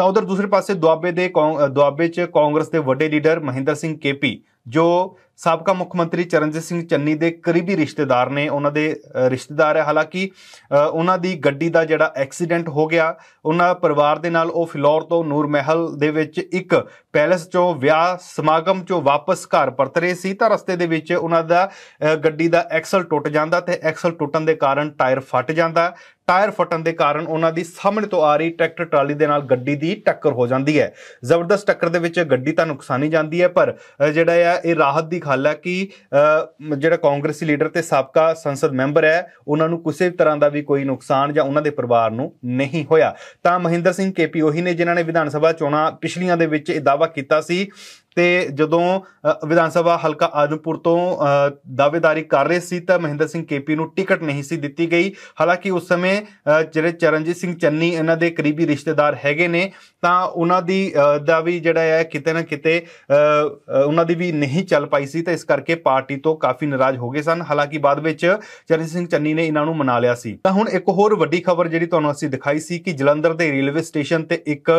ਤਾਂ ਉਧਰ ਦੂਸਰੇ ਪਾਸੇ ਦੁਆਬੇ ਦੇ ਦੁਆਬੇ 'ਚ ਕਾਂਗਰਸ ਦੇ ਵੱਡੇ ਲੀਡਰ ਮਹਿੰਦਰ ਸਿੰਘ ਕੇਪੀ ਜੋ ਸਾਬਕਾ ਮੁੱਖ ਮੰਤਰੀ ਚਰਨਜੀਤ ਸਿੰਘ ਚੰਨੀ ਦੇ ਕਰੀਬੀ ਰਿਸ਼ਤੇਦਾਰ ਨੇ ਉਹਨਾਂ ਦੇ ਰਿਸ਼ਤੇਦਾਰ ਹੈ ਹਾਲਾਂਕਿ ਉਹਨਾਂ ਦੀ ਗੱਡੀ ਦਾ ਜਿਹੜਾ ਐਕਸੀਡੈਂਟ ਹੋ ਗਿਆ ਉਹਨਾਂ ਪਰਿਵਾਰ ਦੇ ਨਾਲ ਉਹ ਫਿਲੌਰ ਤੋਂ ਨੂਰ ਮਹਿਲ ਦੇ ਵਿੱਚ ਇੱਕ ਪੈਲਸ ਚੋਂ ਵਿਆਹ ਸਮਾਗਮ ਚੋਂ ਵਾਪਸ ਘਰ ਪਰਤ ਰਹੇ ਸੀ ਤਾਂ ਰਸਤੇ ਦੇ ਵਿੱਚ ਉਹਨਾਂ ਦਾ ਗੱਡੀ ਦਾ ਐਕਸਲ ਟੁੱਟ ਜਾਂਦਾ ਤੇ ਐਕਸਲ ਟੁੱਟਣ ਦੇ ਕਾਰਨ ਟਾਇਰ ਫਟ ਜਾਂਦਾ ਟਾਇਰ ਫਟਣ ਦੇ ਕਾਰਨ ਉਹਨਾਂ ਦੀ ਸਾਹਮਣੇ ਤੋਂ ਆ ਰਹੀ ਟਰੈਕਟਰ ਟਰਾਲੀ ਦੇ ਨਾਲ ਗੱਡੀ ਦੀ ਟੱਕਰ ਹੋ ਜਾਂਦੀ ਹੈ ਜ਼ਬਰਦਸਤ ਟੱਕਰ ਦੇ ਵਿੱਚ ਗੱਡੀ ਤਾਂ ਨੁਕਸਾਨੀ ਜਾਂਦੀ ਹੈ ਪਰ ਜਿਹੜਾ ਹੈ ਇਹ ਰਾਹਤ ਦੀ ਖਾਲ ਹੈ ਕਿ ਜਿਹੜਾ ਕਾਂਗਰਸੀ ਲੀਡਰ ਤੇ ਸਾਬਕਾ ਸੰਸਦ ਮੈਂਬਰ ਹੈ ਉਹਨਾਂ ਨੂੰ ਕਿਸੇ ਵੀ ਤਰ੍ਹਾਂ ਦਾ ਵੀ ਕੋਈ ਨੁਕਸਾਨ ਜਾਂ ਉਹਨਾਂ ਦੇ ਪਰਿਵਾਰ ਨੂੰ ਨਹੀਂ ਹੋਇਆ ਤਾਂ ਮਹਿੰਦਰ ਸਿੰਘ ਕੇਪੀ ਉਹੀ ਨੇ ਜਿਨ੍ਹਾਂ ਨੇ ਵਿਧਾਨ ਸਭਾ ਚੋਣਾਂ ਪਿਛਲੀਆਂ ਦੇ ਵਿੱਚ ਇਹ ਦਾਵਾ ਕੀਤਾ ਸੀ ਤੇ ਜਦੋਂ ਵਿਧਾਨ ਸਭਾ ਹਲਕਾ ਆਦਮਪੁਰ ਤੋਂ ਦਾਅਵੇਦਾਰੀ ਕਰ ਰਹੇ ਸੀ ਤਾਂ ਮਹਿੰਦਰ ਸਿੰਘ ਕੇਪੀ ਨੂੰ ਟਿਕਟ ਨਹੀਂ ਸੀ ਦਿੱਤੀ ਗਈ ਹਾਲਾਂਕਿ ਉਸ ਸਮੇਂ ਜਿਹੜੇ ਚਰਨਜੀਤ ਸਿੰਘ ਚੰਨੀ ਇਹਨਾਂ ਦੇ ਕਰੀਬੀ ਰਿਸ਼ਤੇਦਾਰ ਹੈਗੇ ਨੇ ਤਾਂ ਉਹਨਾਂ ਦੀ ਦਾ ਵੀ ਜਿਹੜਾ ਹੈ ਕਿਤੇ ਨਾ ਕਿਤੇ ਉਹਨਾਂ ਦੀ ਵੀ ਨਹੀਂ ਚੱਲ ਪਾਈ ਸੀ ਤਾਂ ਇਸ ਕਰਕੇ ਪਾਰਟੀ ਤੋਂ ਕਾਫੀ ਨਾਰਾਜ਼ ਹੋ ਗਏ ਸਨ ਹਾਲਾਂਕਿ ਬਾਅਦ ਵਿੱਚ ਚਰਨਜੀਤ ਸਿੰਘ ਚੰਨੀ ਨੇ ਇਹਨਾਂ ਨੂੰ ਮਨਾ ਲਿਆ ਸੀ ਤਾਂ ਹੁਣ ਇੱਕ ਹੋਰ ਵੱਡੀ ਖਬਰ ਜਿਹੜੀ ਤੁਹਾਨੂੰ ਅਸੀਂ ਦਿਖਾਈ ਸੀ ਕਿ ਜਲੰਧਰ ਦੇ ਰੇਲਵੇ ਸਟੇਸ਼ਨ ਤੇ ਇੱਕ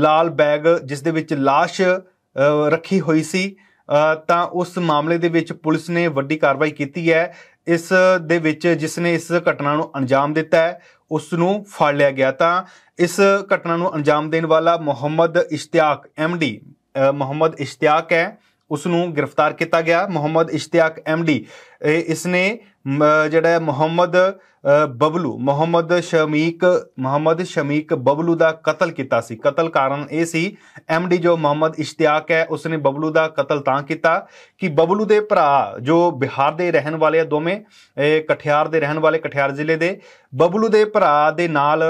ਲਾਲ ਬੈਗ ਜਿਸ ਦੇ ਵਿੱਚ লাশ ਰੱਖੀ ਹੋਈ ਸੀ ਤਾਂ ਉਸ ਮਾਮਲੇ ਦੇ ਵਿੱਚ ਪੁਲਿਸ ਨੇ ਵੱਡੀ ਕਾਰਵਾਈ ਕੀਤੀ ਹੈ ਇਸ ਦੇ ਵਿੱਚ ਜਿਸ ਨੇ ਇਸ ਘਟਨਾ ਨੂੰ ਅੰਜਾਮ ਦਿੱਤਾ ਹੈ ਉਸ ਨੂੰ ਫੜ ਲਿਆ ਗਿਆ ਤਾਂ ਇਸ ਘਟਨਾ ਨੂੰ ਅੰਜਾਮ ਦੇਣ ਵਾਲਾ ਮੁਹੰਮਦ ਇਸ਼ਤਿਆਕ ਐਮਡੀ ਮੁਹੰਮਦ ਇਸ਼ਤਿਆਕ ਹੈ ਉਸ ਨੂੰ ਗ੍ਰਿਫਤਾਰ ਕੀਤਾ ਗਿਆ ਮੁਹੰਮਦ ਇਸ਼ਤਿਆਕ ਐਮਡੀ ਇਸ ਨੇ ਜਿਹੜਾ ਮੁਹੰਮਦ ਬਬਲੂ ਮੁਹੰਮਦ ਸ਼ਮੀਕ ਮੁਹੰਮਦ ਸ਼ਮੀਕ ਬਬਲੂ ਦਾ ਕਤਲ ਕੀਤਾ ਸੀ ਕਤਲ ਕਾਰਨ ਇਹ ਸੀ ਐਮਡੀ ਜੋ ਮੁਹੰਮਦ ਇਸ਼ਤਿਆਕ ਹੈ ਉਸ ਨੇ ਬਬਲੂ ਦਾ ਕਤਲ ਤਾਂ ਕੀਤਾ ਕਿ ਬਬਲੂ ਦੇ ਭਰਾ ਜੋ ਬਿਹਾਰ ਦੇ ਰਹਿਣ ਵਾਲੇ ਆ ਦੋਵੇਂ ਕਠਿਆਰ ਦੇ ਰਹਿਣ ਵਾਲੇ ਕਠਿਆਰ ਜ਼ਿਲ੍ਹੇ ਦੇ ਬਬਲੂ ਦੇ ਭਰਾ ਦੇ ਨਾਲ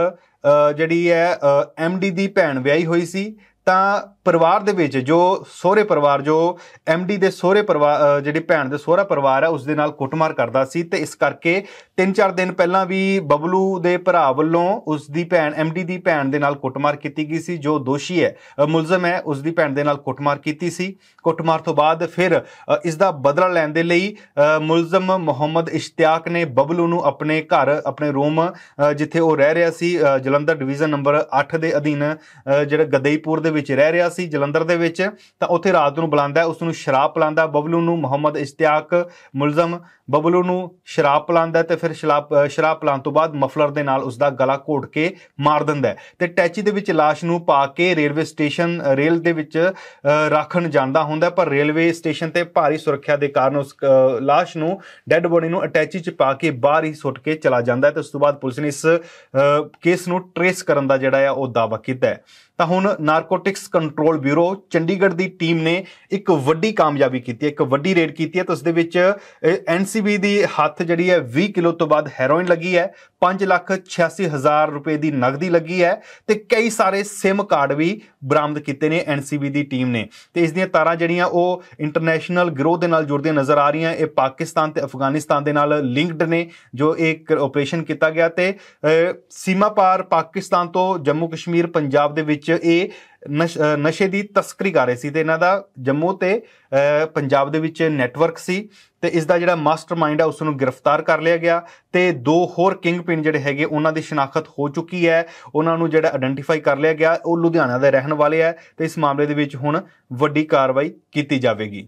ਜਿਹੜੀ ਹੈ ਐਮਡੀ ਦੀ ਭੈਣ ਵਿਆਹੀ ਹੋਈ ਸੀ ਤਾਂ ਪਰਿਵਾਰ ਦੇ ਵਿੱਚ ਜੋ ਸਹੁਰੇ ਪਰਿਵਾਰ ਜੋ ਐਮਡੀ ਦੇ ਸਹੁਰੇ ਪਰਿਵਾਰ ਜਿਹੜੀ ਭੈਣ ਦੇ ਸਹੁਰਾ ਪਰਿਵਾਰ ਹੈ ਉਸ ਦੇ ਨਾਲ ਕੁੱਟਮਾਰ ਕਰਦਾ ਸੀ ਤੇ ਇਸ ਕਰਕੇ 3-4 ਦਿਨ ਪਹਿਲਾਂ ਵੀ ਬਬਲੂ ਦੇ ਭਰਾ ਵੱਲੋਂ ਉਸ ਦੀ ਭੈਣ ਐਮਡੀ ਦੀ ਭੈਣ ਦੇ ਨਾਲ ਕੁੱਟਮਾਰ ਕੀਤੀ ਗਈ ਸੀ ਜੋ ਦੋਸ਼ੀ ਹੈ ਮੁਲਜ਼ਮ ਹੈ ਉਸ ਦੀ ਭੈਣ ਦੇ ਨਾਲ ਕੁੱਟਮਾਰ ਕੀਤੀ ਸੀ ਕੁੱਟਮਾਰ ਤੋਂ ਬਾਅਦ ਫਿਰ ਇਸ ਦਾ ਬਦਲਾ ਲੈਣ ਦੇ ਲਈ ਮੁਲਜ਼ਮ ਮੁਹੰਮਦ ਇਸ਼ਤਿਆਕ ਨੇ ਬਬਲੂ ਨੂੰ ਆਪਣੇ ਘਰ ਆਪਣੇ ਰੂਮ ਜਿੱਥੇ ਉਹ ਰਹਿ ਰਿਹਾ ਸੀ ਜਲੰਧਰ ਡਿਵੀਜ਼ਨ ਨੰਬਰ 8 ਦੇ ਅਧੀਨ ਜਿਹੜਾ ਗਦਈਪੁਰ ਦੇ ਵਿੱਚ ਰਹਿ ਰਿਹਾ ਸੀ ਜਲੰਧਰ ਦੇ ਵਿੱਚ ਤਾਂ ਉੱਥੇ ਰਾਤ ਨੂੰ ਬੁਲਾਉਂਦਾ ਉਸ ਨੂੰ ਸ਼ਰਾਬ ਪਿਲਾਉਂਦਾ ਬਬਲੂ ਨੂੰ ਮੁਹੰਮਦ ਇਸ਼ਤਿਆਕ ਮੁਲਜ਼ਮ ਬਬਲੂ ਨੂੰ ਸ਼ਰਾਬ ਪਿਲਾਉਂਦਾ ਤੇ ਫਿਰ ਸ਼ਰਾਬ ਸ਼ਰਾਬ ਪਿਲਾਉਣ ਤੋਂ ਬਾਅਦ ਮਫਲਰ ਦੇ ਨਾਲ ਉਸ ਦਾ ਗਲਾ ਘੋਟ ਕੇ ਮਾਰ ਦਿੰਦਾ ਤੇ ਟੈਚੀ ਦੇ ਵਿੱਚ লাশ ਨੂੰ ਪਾ ਕੇ ਰੇਲਵੇ ਸਟੇਸ਼ਨ ਰੇਲ ਦੇ ਵਿੱਚ ਰੱਖਣ ਜਾਂਦਾ ਹੁੰਦਾ ਪਰ ਰੇਲਵੇ ਸਟੇਸ਼ਨ ਤੇ ਭਾਰੀ ਸੁਰੱਖਿਆ ਦੇ ਕਾਰਨ ਉਸ লাশ ਨੂੰ ਡੈੱਡ ਬੋਡੀ ਨੂੰ ਅਟੈਚੀ ਚ ਪਾ ਕੇ ਬਾਹਰ ਹੀ ਸੁੱਟ ਕੇ ਚਲਾ ਜਾਂਦਾ ਤੇ ਉਸ ਤੋਂ ਬਾਅਦ ਪੁਲਿਸ ਨੇ ਇਸ ਕੇਸ ਨੂੰ ਟ੍ਰੇਸ ਕਰਨ ਦਾ ਜਿਹੜਾ ਆ ਉਹ ਦਾਅਵਾ ਕੀਤਾ ਤਾਂ ਹੁਣ narco narcotics control bureau Chandigarh ਦੀ ਟੀਮ ਨੇ ਇੱਕ ਵੱਡੀ ਕਾਮਯਾਬੀ ਕੀਤੀ ਹੈ ਇੱਕ ਵੱਡੀ ਰੇਡ ਕੀਤੀ ਹੈ ਤੇ ਉਸ ਦੇ ਵਿੱਚ ਐਨਸੀਬੀ ਦੀ ਹੱਥ ਜਿਹੜੀ ਹੈ 20 ਕਿਲੋ ਤੋਂ ਬਾਅਦ ਹੈਰੋਇਨ ਲੱਗੀ ਹੈ 5 ਲੱਖ 86 ਹਜ਼ਾਰ ਰੁਪਏ ਦੀ ਨਗਦੀ ਲੱਗੀ ਹੈ ਤੇ ਕਈ ਸਾਰੇ ਸਿਮ ਕਾਰਡ ਵੀ ਬਰਾਮਦ ਕੀਤੇ ਨੇ ਐਨਸੀਬੀ ਦੀ ਟੀਮ ਨੇ ਤੇ ਇਸ ਦੀਆਂ ਤਾਰਾਂ ਜਿਹੜੀਆਂ ਉਹ ਇੰਟਰਨੈਸ਼ਨਲ ਗਰੋਥ ਦੇ ਨਾਲ ਜੁੜਦੀਆਂ ਨਜ਼ਰ ਆ ਰਹੀਆਂ ਇਹ ਪਾਕਿਸਤਾਨ ਤੇ ਅਫਗਾਨਿਸਤਾਨ ਦੇ ਨਾਲ ਲਿੰਕਡ ਨੇ ਜੋ ਇੱਕ ਆਪਰੇਸ਼ਨ ਕੀਤਾ ਗਿਆ ਤੇ ਸੀਮਾ ਪਾਰ ਪਾਕਿਸਤਾਨ ਤੋਂ ਜੰਮੂ ਕਸ਼ਮੀਰ ਪੰਜਾਬ ਦੇ ਵਿੱਚ ਇਹ ਨਸ਼ੇ ਦੀ ਤਸਕਰੀ ਕਰ ਰਹੇ ਸੀ ਤੇ ਇਹਨਾਂ ਦਾ ਜੰਮੂ ਤੇ ਪੰਜਾਬ ਦੇ ਵਿੱਚ ਨੈਟਵਰਕ ਸੀ ਤੇ ਇਸ ਦਾ ਜਿਹੜਾ ਮਾਸਟਰਮਾਈਂਡ ਆ ਉਸ ਨੂੰ ਗ੍ਰਿਫਤਾਰ ਕਰ ਲਿਆ ਗਿਆ ਤੇ ਦੋ ਹੋਰ ਕਿੰਗ ਪਿਨ ਜਿਹੜੇ ਹੈਗੇ ਉਹਨਾਂ ਦੀ ਸ਼ਨਾਖਤ ਹੋ ਚੁੱਕੀ ਹੈ ਉਹਨਾਂ ਨੂੰ ਜਿਹੜਾ ਆਇਡੈਂਟੀਫਾਈ ਕਰ ਲਿਆ ਗਿਆ ਉਹ ਲੁਧਿਆਣਾ ਦੇ ਰਹਿਣ ਵਾਲੇ ਆ ਤੇ ਇਸ ਮਾਮਲੇ ਦੇ ਵਿੱਚ ਹੁਣ ਵੱਡੀ ਕਾਰਵਾਈ ਕੀਤੀ ਜਾਵੇਗੀ